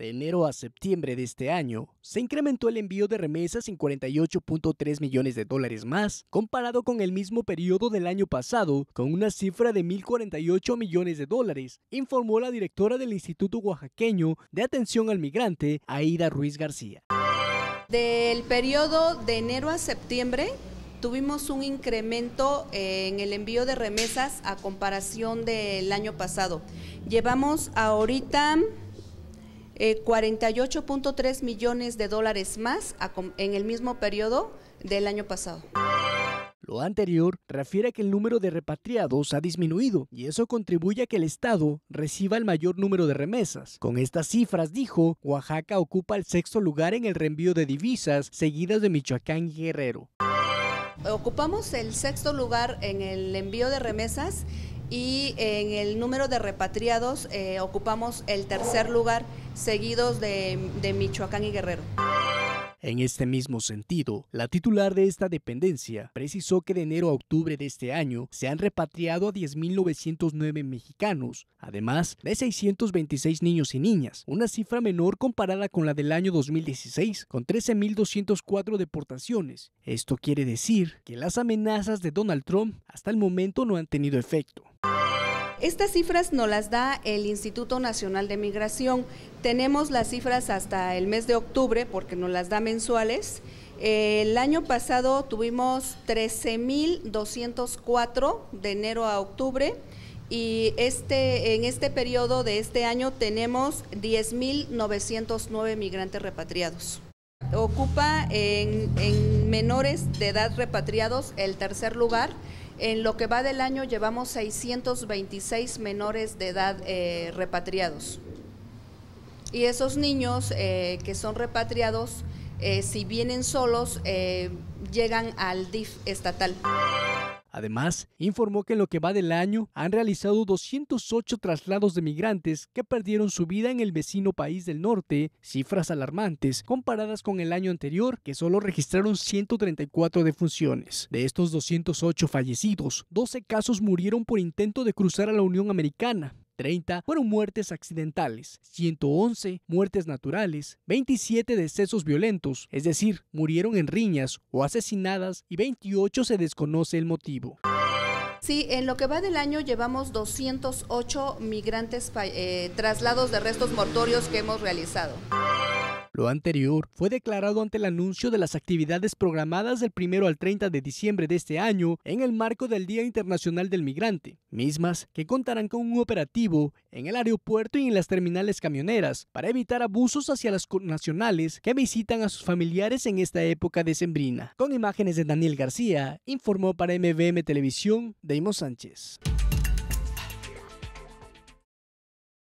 De enero a septiembre de este año, se incrementó el envío de remesas en 48.3 millones de dólares más, comparado con el mismo periodo del año pasado, con una cifra de 1.048 millones de dólares, informó la directora del Instituto Oaxaqueño de Atención al Migrante, Aida Ruiz García. Del periodo de enero a septiembre, tuvimos un incremento en el envío de remesas a comparación del año pasado. Llevamos ahorita 48.3 eh, millones de dólares más en el mismo periodo del año pasado. Lo anterior refiere a que el número de repatriados ha disminuido y eso contribuye a que el Estado reciba el mayor número de remesas. Con estas cifras, dijo, Oaxaca ocupa el sexto lugar en el reenvío de divisas, seguidas de Michoacán y Guerrero. Ocupamos el sexto lugar en el envío de remesas y en el número de repatriados eh, ocupamos el tercer lugar, seguidos de Michoacán y Guerrero. En este mismo sentido, la titular de esta dependencia precisó que de enero a octubre de este año se han repatriado a 10.909 mexicanos, además de 626 niños y niñas, una cifra menor comparada con la del año 2016, con 13.204 deportaciones. Esto quiere decir que las amenazas de Donald Trump hasta el momento no han tenido efecto. Estas cifras nos las da el Instituto Nacional de Migración. Tenemos las cifras hasta el mes de octubre porque nos las da mensuales. El año pasado tuvimos 13.204 de enero a octubre y este, en este periodo de este año tenemos 10.909 migrantes repatriados ocupa en, menores de edad repatriados el tercer lugar. En lo que va del año llevamos 626 menores de edad eh, repatriados. Y esos niños eh, que son repatriados, eh, si vienen solos, llegan al DIF estatal. Además, informó que en lo que va del año han realizado 208 traslados de migrantes que perdieron su vida en el vecino país del norte, cifras alarmantes comparadas con el año anterior que solo registraron 134 defunciones. De estos 208 fallecidos, 12 casos murieron por intento de cruzar a la Unión Americana, fueron muertes accidentales, 111 muertes naturales, 27 decesos violentos, es decir, murieron en riñas o asesinadas y 28 se desconoce el motivo. Sí, en lo que va del año llevamos 208 migrantes eh, traslados de restos mortuorios que hemos realizado. Lo anterior fue declarado ante el anuncio de las actividades programadas del 1 al 30 de diciembre de este año en el marco del Día Internacional del Migrante, mismas que contarán con un operativo en el aeropuerto y en las terminales camioneras para evitar abusos hacia las nacionales que visitan a sus familiares en esta época decembrina. Con imágenes de Daniel García, informó para MVM Televisión Deimos Sánchez.